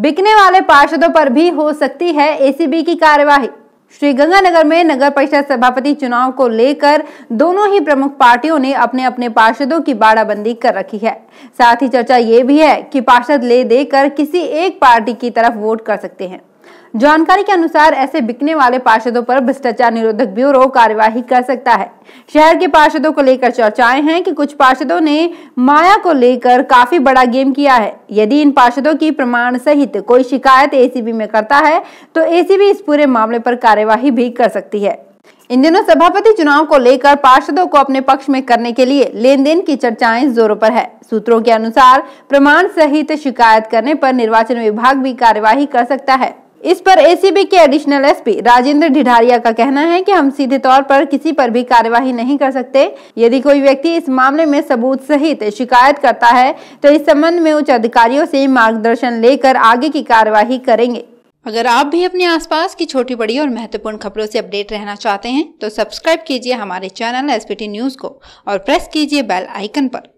बिकने वाले पार्षदों पर भी हो सकती है एसीबी की कार्यवाही श्रीगंगानगर में नगर परिषद सभापति चुनाव को लेकर दोनों ही प्रमुख पार्टियों ने अपने अपने पार्षदों की बाड़ाबंदी कर रखी है साथ ही चर्चा ये भी है कि पार्षद ले देकर किसी एक पार्टी की तरफ वोट कर सकते हैं जानकारी के अनुसार ऐसे बिकने वाले पार्षदों पर भ्रष्टाचार निरोधक ब्यूरो कार्यवाही कर सकता है शहर के पार्षदों को लेकर चर्चाएं हैं कि कुछ पार्षदों ने माया को लेकर काफी बड़ा गेम किया है यदि इन पार्षदों की प्रमाण सहित कोई शिकायत एसीबी में करता है तो एसीबी इस पूरे मामले पर कार्यवाही भी कर सकती है इन दिनों सभापति चुनाव को लेकर पार्षदों को अपने पक्ष में करने के लिए लेन देन की चर्चाएं जोरों पर है सूत्रों के अनुसार प्रमाण सहित शिकायत करने पर निर्वाचन विभाग भी कार्यवाही कर सकता है इस पर एसीबी के एडिशनल एसपी राजेंद्र ढिढारिया का कहना है कि हम सीधे तौर पर किसी पर भी कार्यवाही नहीं कर सकते यदि कोई व्यक्ति इस मामले में सबूत सहित शिकायत करता है तो इस संबंध में उच्च अधिकारियों से मार्गदर्शन लेकर आगे की कार्यवाही करेंगे अगर आप भी अपने आसपास की छोटी बड़ी और महत्वपूर्ण खबरों से अपडेट रहना चाहते हैं तो सब्सक्राइब कीजिए हमारे चैनल एस न्यूज को और प्रेस कीजिए बेल आइकन आरोप